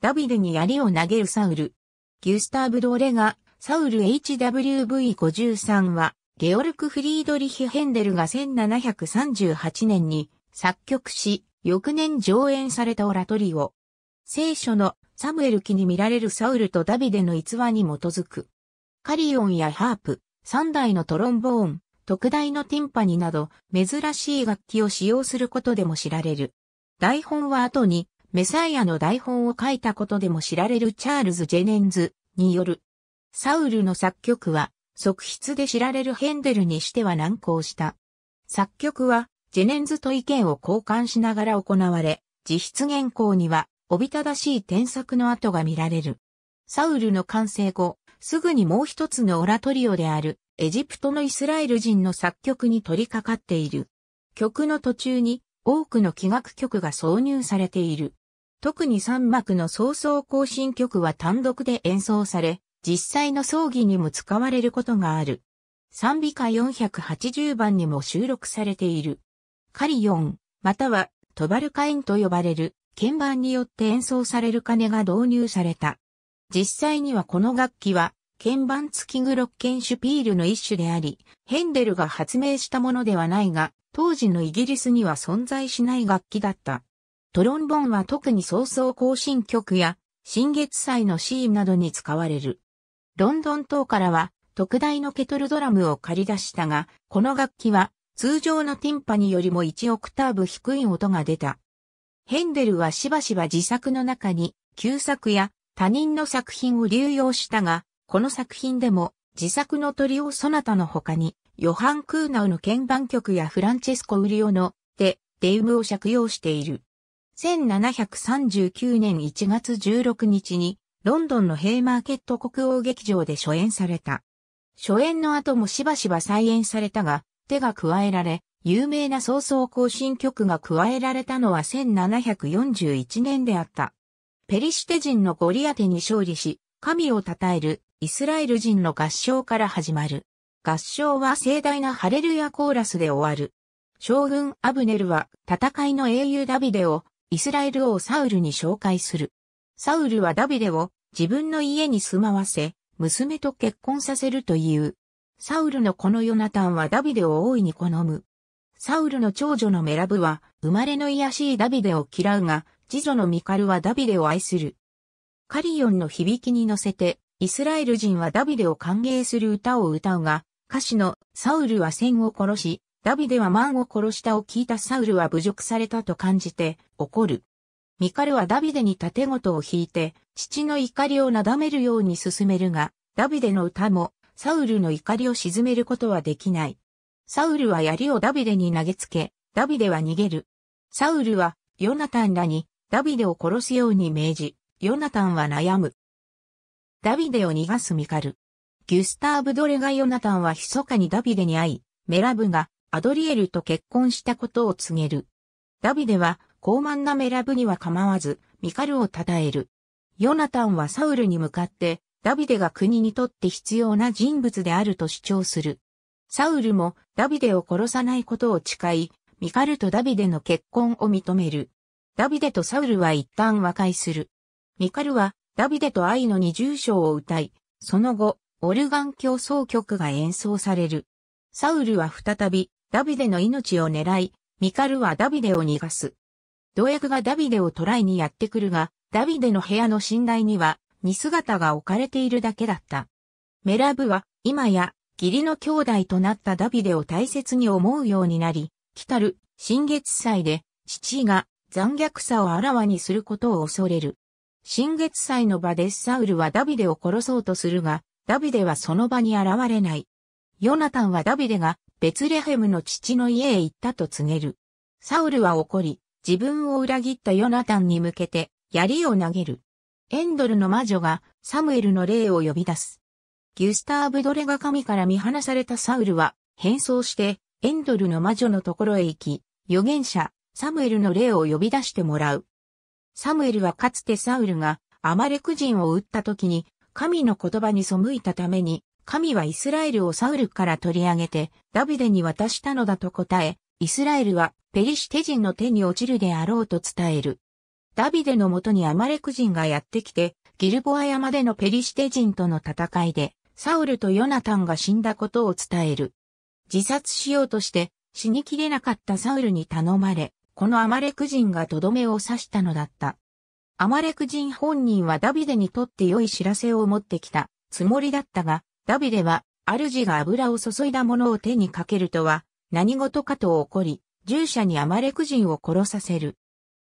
ダビデに槍を投げるサウル。ギュスターブ・ドーレガ、サウル HWV53 は、ゲオルク・フリードリヒ・ヘンデルが1738年に作曲し、翌年上演されたオラトリオ。聖書のサムエル記に見られるサウルとダビデの逸話に基づく。カリオンやハープ、三台のトロンボーン、特大のティンパニなど珍しい楽器を使用することでも知られる。台本は後にメサイアの台本を書いたことでも知られるチャールズ・ジェネンズによる。サウルの作曲は、側筆で知られるヘンデルにしては難航した。作曲は、ジェネンズと意見を交換しながら行われ、実質原稿には、おびただしい添削の跡が見られる。サウルの完成後、すぐにもう一つのオラトリオである、エジプトのイスラエル人の作曲に取り掛かっている。曲の途中に、多くの器楽曲が挿入されている。特に三幕の早々行進曲は単独で演奏され、実際の葬儀にも使われることがある。賛美歌480番にも収録されている。カリヨン、またはトバルカインと呼ばれる鍵盤によって演奏される鐘が導入された。実際にはこの楽器は鍵盤付きグロッケンシュピールの一種であり、ヘンデルが発明したものではないが、当時のイギリスには存在しない楽器だった。トロンボンは特に早々行進曲や、新月祭のシーンなどに使われる。ロンドン島からは、特大のケトルドラムを借り出したが、この楽器は、通常のティンパニよりも1オクターブ低い音が出た。ヘンデルはしばしば自作の中に、旧作や他人の作品を流用したが、この作品でも自作の鳥をそなたの他に、ヨハン・クーナウの鍵盤曲やフランチェスコ・ウリオのデ・デウムを借用している。1739年1月16日に、ロンドンのヘイマーケット国王劇場で初演された。初演の後もしばしば再演されたが、手が加えられ、有名な早々行進曲が加えられたのは1741年であった。ペリシテ人のゴリアテに勝利し、神を称えるイスラエル人の合唱から始まる。合唱は盛大なハレルヤコーラスで終わる。将軍アブネルは戦いの英雄ダビデをイスラエル王サウルに紹介する。サウルはダビデを自分の家に住まわせ、娘と結婚させるという。サウルのこのヨナタンはダビデを大いに好む。サウルの長女のメラブは生まれの癒しいダビデを嫌うが、次女のミカルはダビデを愛する。カリヨンの響きに乗せて、イスラエル人はダビデを歓迎する歌を歌うが、歌詞のサウルは戦を殺し、ダビデはマンを殺したを聞いたサウルは侮辱されたと感じて怒る。ミカルはダビデに盾事を引いて、父の怒りをなだめるように進めるが、ダビデの歌も、サウルの怒りを沈めることはできない。サウルは槍をダビデに投げつけ、ダビデは逃げる。サウルは、ヨナタンらに、ダビデを殺すように命じ、ヨナタンは悩む。ダビデを逃がすミカル。ギュスターブ・ドレガ・ヨナタンは密かにダビデに会い、メラブがアドリエルと結婚したことを告げる。ダビデは、傲慢なメラブには構わず、ミカルを称える。ヨナタンはサウルに向かって、ダビデが国にとって必要な人物であると主張する。サウルもダビデを殺さないことを誓い、ミカルとダビデの結婚を認める。ダビデとサウルは一旦和解する。ミカルはダビデと愛の二重所を歌い、その後、オルガン競奏曲が演奏される。サウルは再びダビデの命を狙い、ミカルはダビデを逃がす。同役がダビデを捕らえにやってくるが、ダビデの部屋の寝台には、似姿が置かれているだけだった。メラブは、今や、義理の兄弟となったダビデを大切に思うようになり、来たる、新月祭で、父が残虐さをあらわにすることを恐れる。新月祭の場でサウルはダビデを殺そうとするが、ダビデはその場に現れない。ヨナタンはダビデがベツレヘムの父の家へ行ったと告げる。サウルは怒り、自分を裏切ったヨナタンに向けて、槍を投げる。エンドルの魔女が、サムエルの霊を呼び出す。ギュスターブ・ドレが神から見放されたサウルは、変装して、エンドルの魔女のところへ行き、預言者、サムエルの霊を呼び出してもらう。サムエルはかつてサウルが、アマレク人を撃った時に、神の言葉に背いたために、神はイスラエルをサウルから取り上げて、ダビデに渡したのだと答え、イスラエルはペリシテ人の手に落ちるであろうと伝える。ダビデのもとにアマレク人がやってきて、ギルボア山でのペリシテ人との戦いで、サウルとヨナタンが死んだことを伝える。自殺しようとして、死にきれなかったサウルに頼まれ、このアマレク人がとどめを刺したのだった。アマレク人本人はダビデにとって良い知らせを持ってきたつもりだったが、ダビデは、主が油を注いだものを手にかけるとは、何事かと起こり、従者にアマレク人を殺させる。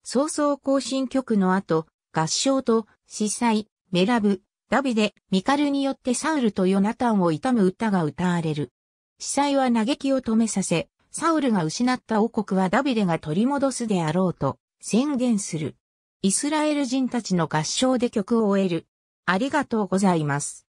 早々行進曲の後、合唱と、司祭、メラブ、ダビデ、ミカルによってサウルとヨナタンを悼む歌が歌われる。司祭は嘆きを止めさせ、サウルが失った王国はダビデが取り戻すであろうと宣言する。イスラエル人たちの合唱で曲を終える。ありがとうございます。